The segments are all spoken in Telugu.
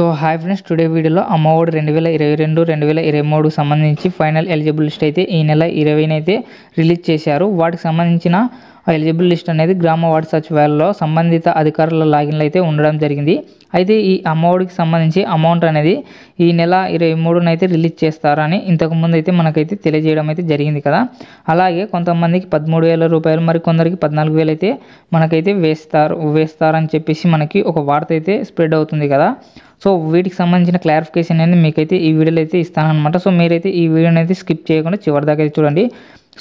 సో హాయ్ ఫ్రెండ్స్ టుడే వీడియోలో అమ్మఒడి రెండు వేల ఇరవై రెండు రెండు వేల ఇరవై మూడుకు సంబంధించి ఫైనల్ ఎలిజిబిలిస్ట్ అయితే ఈ నెల ఇరవైనైతే రిలీజ్ చేశారు వాటికి సంబంధించిన ఎలిజిబుల్ లిస్ట్ అనేది గ్రామ వార్డ్ సచివాలయంలో సంబంధిత అధికారుల లాగిన్లు అయితే ఉండడం జరిగింది అయితే ఈ అమ్మఒడికి సంబంధించి అమౌంట్ అనేది ఈ నెల ఇరవై మూడున అయితే రిలీజ్ చేస్తారని ఇంతకుముందు అయితే మనకైతే తెలియజేయడం అయితే జరిగింది కదా అలాగే కొంతమందికి పదమూడు వేల రూపాయలు మరి కొందరికి పద్నాలుగు వేలు అయితే మనకైతే వేస్తారు వేస్తారని చెప్పేసి మనకి ఒక వార్త అయితే స్ప్రెడ్ అవుతుంది కదా సో వీటికి సంబంధించిన క్లారిఫికేషన్ అనేది మీకైతే ఈ వీడియోలో అయితే ఇస్తానమాట సో మీరైతే ఈ వీడియోని అయితే స్కిప్ చేయకుండా చివరిదాకైతే అయితే చూడండి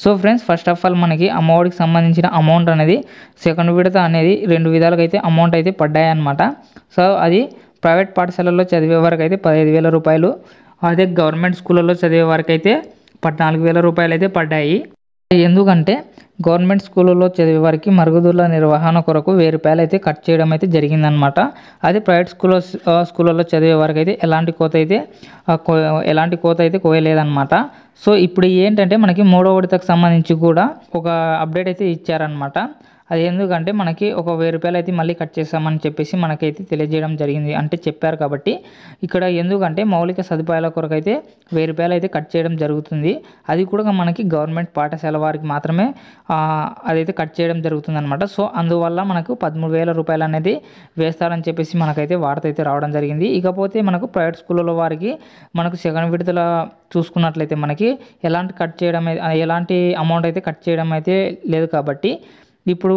so friends first of all మనకి అమ్మఒడికి సంబంధించిన అమౌంట్ అనేది సెకండ్ విడత అనేది రెండు విధాలుగా అయితే అమౌంట్ అయితే పడ్డాయన్నమాట సో అది ప్రైవేట్ పాఠశాలల్లో చదివే వరకు అయితే పదహైదు వేల రూపాయలు అదే గవర్నమెంట్ స్కూళ్ళల్లో చదివే వరకు అయితే పద్నాలుగు వేల రూపాయలు అయితే పడ్డాయి ఎందుకంటే గవర్నమెంట్ స్కూళ్ళలో చదివే వారికి మరుగుదొడ్ల నిర్వహణ కొరకు వెయ్యి రూపాయలు అయితే కట్ చేయడం అయితే జరిగిందనమాట అదే ప్రైవేట్ స్కూల్ స్కూళ్ళలో చదివే వారికి అయితే ఎలాంటి కోత అయితే ఎలాంటి కోత అయితే కోయలేదన్నమాట సో ఇప్పుడు ఏంటంటే మనకి మూడో విడతకు సంబంధించి కూడా ఒక అప్డేట్ అయితే ఇచ్చారనమాట అది ఎందుకంటే మనకి ఒక వెయ్యి రూపాయలు అయితే మళ్ళీ కట్ చేస్తామని చెప్పేసి మనకైతే తెలియజేయడం జరిగింది అంటే చెప్పారు కాబట్టి ఇక్కడ ఎందుకంటే మౌలిక సదుపాయాల కొరకు అయితే వెయ్యి రూపాయలు అయితే కట్ చేయడం జరుగుతుంది అది కూడా మనకి గవర్నమెంట్ పాఠశాల వారికి మాత్రమే అదైతే కట్ చేయడం జరుగుతుంది అనమాట సో అందువల్ల మనకు పదమూడు వేల రూపాయలు అనేది వేస్తారని చెప్పేసి మనకైతే వార్త అయితే రావడం జరిగింది ఇకపోతే మనకు ప్రైవేట్ స్కూళ్ళలో వారికి మనకు సెకండ్ విడుదల చూసుకున్నట్లయితే మనకి ఎలాంటి కట్ చేయడం ఎలాంటి అమౌంట్ అయితే కట్ చేయడం అయితే లేదు కాబట్టి ఇప్పుడు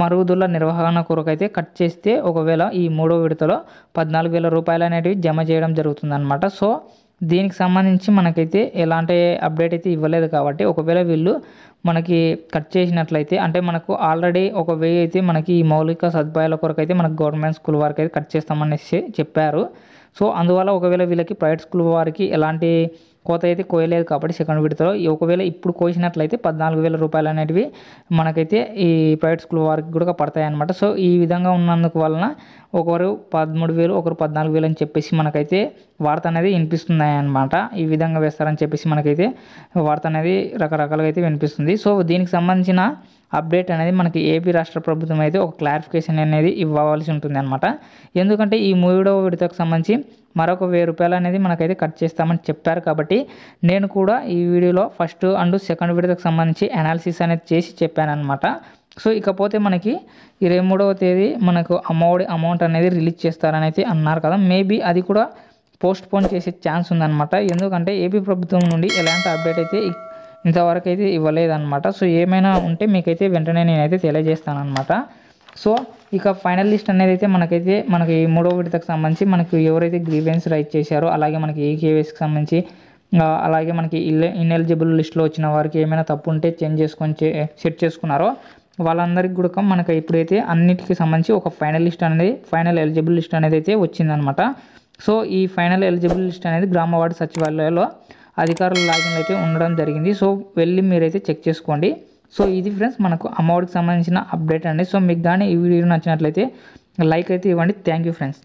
మరుగుదొడ్ల నిర్వహణ కొరకైతే కట్ చేస్తే ఒకవేళ ఈ మూడో విడతలో పద్నాలుగు వేల రూపాయలు అనేటివి జమ చేయడం జరుగుతుందన్నమాట సో దీనికి సంబంధించి మనకైతే ఎలాంటి అప్డేట్ అయితే ఇవ్వలేదు కాబట్టి ఒకవేళ వీళ్ళు మనకి కట్ చేసినట్లయితే అంటే మనకు ఆల్రెడీ ఒక వే అయితే మనకి ఈ మౌలిక సదుపాయాల కొరకు అయితే మనకు గవర్నమెంట్ స్కూల్ వారికి అయితే కట్ చేస్తామనేసి చెప్పారు సో అందువల్ల ఒకవేళ వీళ్ళకి ప్రైవేట్ స్కూల్ వారికి ఎలాంటి కోత అయితే కోయలేదు కాబట్టి సెకండ్ విడతలో ఒకవేళ ఇప్పుడు కోసినట్లయితే పద్నాలుగు వేల రూపాయలు అనేటివి మనకైతే ఈ ప్రైవేట్ స్కూల్ వారికి కూడా అనమాట సో ఈ విధంగా ఉన్నందుకు వలన ఒకరు పదమూడు వేలు ఒకరు పద్నాలుగు వేలు అని చెప్పేసి మనకైతే వార్త అనేది వినిపిస్తున్నాయి అనమాట ఈ విధంగా వేస్తారని చెప్పేసి మనకైతే వార్త అనేది రకరకాలుగా అయితే వినిపిస్తుంది సో దీనికి సంబంధించిన అప్డేట్ అనేది మనకి ఏపీ రాష్ట్ర ప్రభుత్వం అయితే ఒక క్లారిఫికేషన్ అనేది ఇవ్వవలసి ఉంటుంది అనమాట ఎందుకంటే ఈ మూడవ విడతకు సంబంధించి మరొక వెయ్యి రూపాయలు అనేది మనకైతే కట్ చేస్తామని చెప్పారు కాబట్టి నేను కూడా ఈ వీడియోలో ఫస్ట్ అండ్ సెకండ్ వీడియోకి సంబంధించి అనాలిసిస్ అనేది చేసి చెప్పాను అనమాట సో ఇకపోతే మనకి ఇరవై మూడవ తేదీ మనకు అమ్మఒడి అమౌంట్ అనేది రిలీజ్ చేస్తారని అయితే అన్నారు కదా మేబీ అది కూడా పోస్ట్ పోన్ చేసే ఛాన్స్ ఉందన్నమాట ఎందుకంటే ఏపీ ప్రభుత్వం నుండి ఎలాంటి అప్డేట్ అయితే ఇంతవరకు అయితే ఇవ్వలేదన్నమాట సో ఏమైనా ఉంటే మీకైతే వెంటనే నేనైతే తెలియజేస్తాను అనమాట సో ఇక ఫైనల్ లిస్ట్ అనేది అయితే మనకైతే మనకి మూడో విడతకు సంబంధించి మనకు ఎవరైతే గ్రీవెన్స్ రైట్ చేశారో అలాగే మనకి ఏ కేవీఎస్కి సంబంధించి అలాగే మనకి ఇల్ ఇన్ఎలిజిబుల్ లిస్ట్లో వచ్చిన వారికి ఏమైనా తప్పు ఉంటే చేంజ్ చేసుకొని సెట్ చేసుకున్నారో వాళ్ళందరికీ కూడా మనకి ఇప్పుడైతే అన్నిటికీ సంబంధించి ఒక ఫైనల్ లిస్ట్ అనేది ఫైనల్ ఎలిజిబుల్ లిస్ట్ అనేది అయితే వచ్చిందనమాట సో ఈ ఫైనల్ ఎలిజిబుల్ లిస్ట్ అనేది గ్రామ వార్డు సచివాలయంలో అధికారుల లాగిన్లు అయితే ఉండడం జరిగింది సో వెళ్ళి మీరైతే చెక్ చేసుకోండి సో ఇది ఫ్రెండ్స్ మనకు అమ్మఒడికి సంబంధించిన అప్డేట్ అండి సో మీకు కానీ ఈ వీడియో నచ్చినట్లయితే లైక్ అయితే ఇవ్వండి థ్యాంక్ యూ ఫ్రెండ్స్